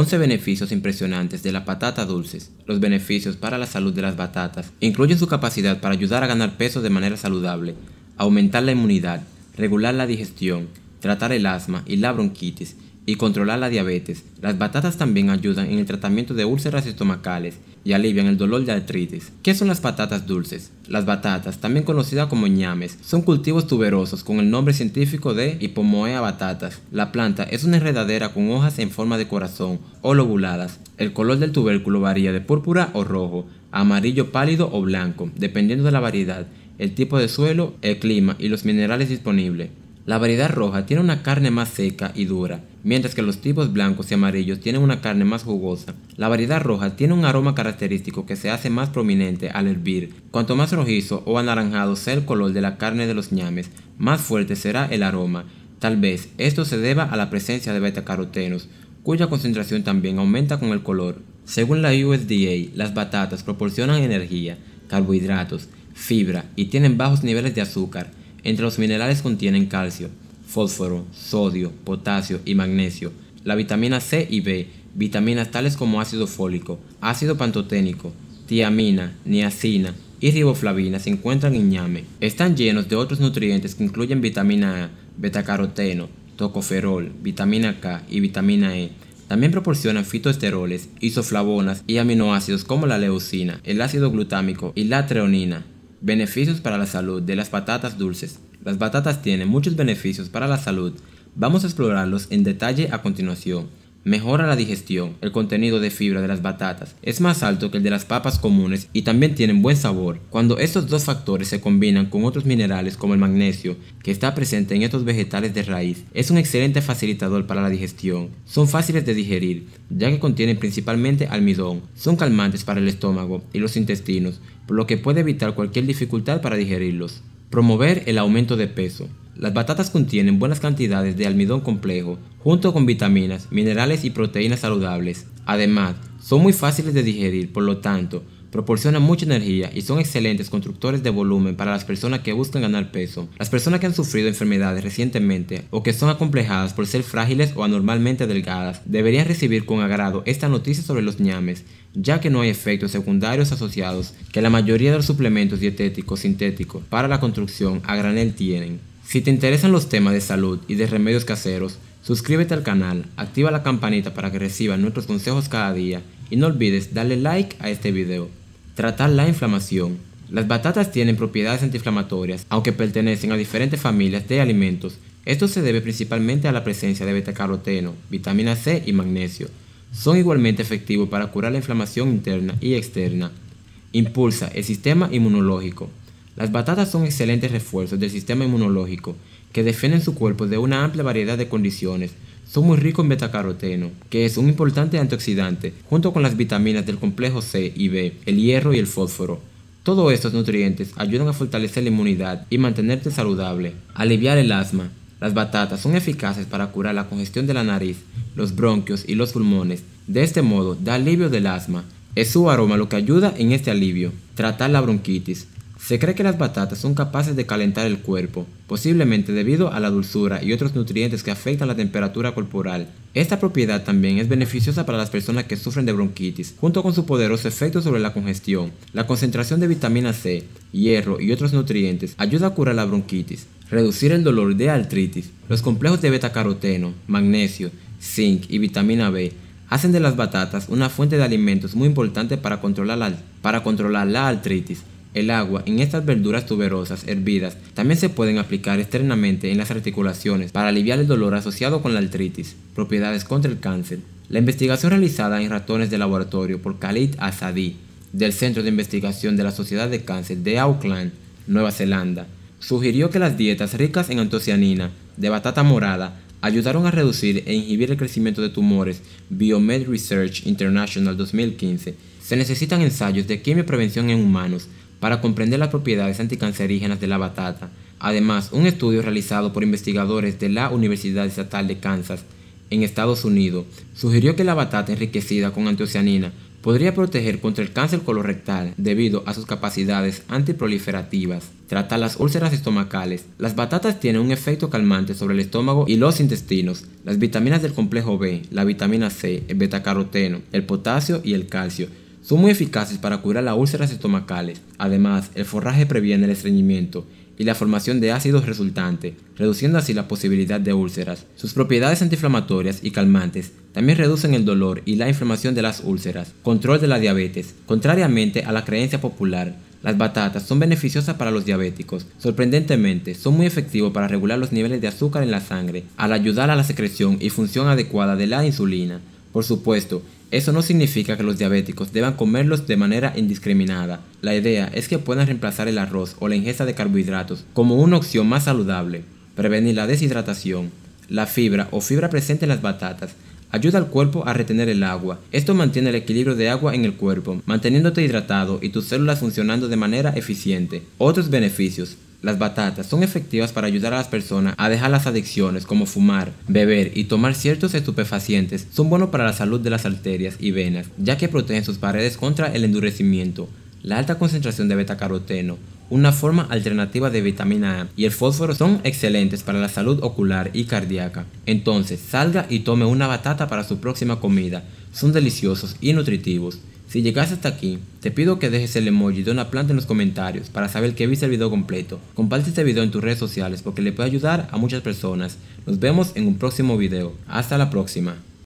11 beneficios impresionantes de la patata dulces. Los beneficios para la salud de las batatas incluyen su capacidad para ayudar a ganar peso de manera saludable, aumentar la inmunidad, regular la digestión, tratar el asma y la bronquitis y controlar la diabetes. Las batatas también ayudan en el tratamiento de úlceras estomacales y alivian el dolor de artritis. ¿Qué son las patatas dulces? Las batatas, también conocidas como ñames, son cultivos tuberosos con el nombre científico de Hipomoea batatas. La planta es una enredadera con hojas en forma de corazón o lobuladas. El color del tubérculo varía de púrpura o rojo, amarillo pálido o blanco, dependiendo de la variedad, el tipo de suelo, el clima y los minerales disponibles. La variedad roja tiene una carne más seca y dura, mientras que los tipos blancos y amarillos tienen una carne más jugosa. La variedad roja tiene un aroma característico que se hace más prominente al hervir. Cuanto más rojizo o anaranjado sea el color de la carne de los ñames, más fuerte será el aroma. Tal vez esto se deba a la presencia de betacarotenos, cuya concentración también aumenta con el color. Según la USDA, las batatas proporcionan energía, carbohidratos, fibra y tienen bajos niveles de azúcar entre los minerales contienen calcio, fósforo, sodio, potasio y magnesio, la vitamina C y B, vitaminas tales como ácido fólico, ácido pantoténico, tiamina, niacina y riboflavina se encuentran en ñame. Están llenos de otros nutrientes que incluyen vitamina A, betacaroteno, tocoferol, vitamina K y vitamina E. También proporcionan fitoesteroles, isoflavonas y aminoácidos como la leucina, el ácido glutámico y la treonina. Beneficios para la salud de las patatas dulces. Las patatas tienen muchos beneficios para la salud. Vamos a explorarlos en detalle a continuación. Mejora la digestión, el contenido de fibra de las batatas es más alto que el de las papas comunes y también tienen buen sabor. Cuando estos dos factores se combinan con otros minerales como el magnesio, que está presente en estos vegetales de raíz, es un excelente facilitador para la digestión. Son fáciles de digerir, ya que contienen principalmente almidón, son calmantes para el estómago y los intestinos, por lo que puede evitar cualquier dificultad para digerirlos. Promover el aumento de peso. Las batatas contienen buenas cantidades de almidón complejo, junto con vitaminas, minerales y proteínas saludables. Además, son muy fáciles de digerir, por lo tanto, proporcionan mucha energía y son excelentes constructores de volumen para las personas que buscan ganar peso. Las personas que han sufrido enfermedades recientemente o que son acomplejadas por ser frágiles o anormalmente delgadas deberían recibir con agrado esta noticia sobre los ñames, ya que no hay efectos secundarios asociados que la mayoría de los suplementos dietéticos sintéticos para la construcción a granel tienen. Si te interesan los temas de salud y de remedios caseros, suscríbete al canal, activa la campanita para que recibas nuestros consejos cada día y no olvides darle like a este video. Tratar la inflamación. Las batatas tienen propiedades antiinflamatorias, aunque pertenecen a diferentes familias de alimentos. Esto se debe principalmente a la presencia de betacaroteno, vitamina C y magnesio. Son igualmente efectivos para curar la inflamación interna y externa. Impulsa el sistema inmunológico. Las batatas son excelentes refuerzos del sistema inmunológico que defienden su cuerpo de una amplia variedad de condiciones. Son muy ricos en betacaroteno, que es un importante antioxidante, junto con las vitaminas del complejo C y B, el hierro y el fósforo. Todos estos nutrientes ayudan a fortalecer la inmunidad y mantenerte saludable, aliviar el asma. Las batatas son eficaces para curar la congestión de la nariz, los bronquios y los pulmones. De este modo, da alivio del asma. Es su aroma lo que ayuda en este alivio. Tratar la bronquitis. Se cree que las batatas son capaces de calentar el cuerpo, posiblemente debido a la dulzura y otros nutrientes que afectan la temperatura corporal. Esta propiedad también es beneficiosa para las personas que sufren de bronquitis, junto con su poderoso efecto sobre la congestión. La concentración de vitamina C, hierro y otros nutrientes ayuda a curar la bronquitis, reducir el dolor de artritis. Los complejos de beta caroteno, magnesio, zinc y vitamina B hacen de las batatas una fuente de alimentos muy importante para controlar la, para controlar la artritis el agua en estas verduras tuberosas hervidas también se pueden aplicar externamente en las articulaciones para aliviar el dolor asociado con la artritis. Propiedades contra el cáncer. La investigación realizada en ratones de laboratorio por Khalid Asadi del Centro de Investigación de la Sociedad de Cáncer de Auckland, Nueva Zelanda, sugirió que las dietas ricas en antocianina de batata morada ayudaron a reducir e inhibir el crecimiento de tumores Biomed Research International 2015. Se necesitan ensayos de quimioprevención en humanos para comprender las propiedades anticancerígenas de la batata. Además, un estudio realizado por investigadores de la Universidad Estatal de Kansas en Estados Unidos sugirió que la batata enriquecida con antocianina podría proteger contra el cáncer colorectal debido a sus capacidades antiproliferativas. Trata las úlceras estomacales. Las batatas tienen un efecto calmante sobre el estómago y los intestinos. Las vitaminas del complejo B, la vitamina C, el betacaroteno, el potasio y el calcio son muy eficaces para curar las úlceras estomacales. Además, el forraje previene el estreñimiento y la formación de ácidos resultante, reduciendo así la posibilidad de úlceras. Sus propiedades antiinflamatorias y calmantes también reducen el dolor y la inflamación de las úlceras. Control de la diabetes. Contrariamente a la creencia popular, las batatas son beneficiosas para los diabéticos. Sorprendentemente, son muy efectivos para regular los niveles de azúcar en la sangre, al ayudar a la secreción y función adecuada de la insulina. Por supuesto, eso no significa que los diabéticos deban comerlos de manera indiscriminada. La idea es que puedan reemplazar el arroz o la ingesta de carbohidratos como una opción más saludable, prevenir la deshidratación, la fibra o fibra presente en las batatas Ayuda al cuerpo a retener el agua. Esto mantiene el equilibrio de agua en el cuerpo, manteniéndote hidratado y tus células funcionando de manera eficiente. Otros beneficios. Las batatas son efectivas para ayudar a las personas a dejar las adicciones como fumar, beber y tomar ciertos estupefacientes. Son buenos para la salud de las arterias y venas, ya que protegen sus paredes contra el endurecimiento. La alta concentración de caroteno una forma alternativa de vitamina A y el fósforo son excelentes para la salud ocular y cardíaca. Entonces, salga y tome una batata para su próxima comida. Son deliciosos y nutritivos. Si llegaste hasta aquí, te pido que dejes el emoji de una planta en los comentarios para saber que viste el video completo. Comparte este video en tus redes sociales porque le puede ayudar a muchas personas. Nos vemos en un próximo video. Hasta la próxima.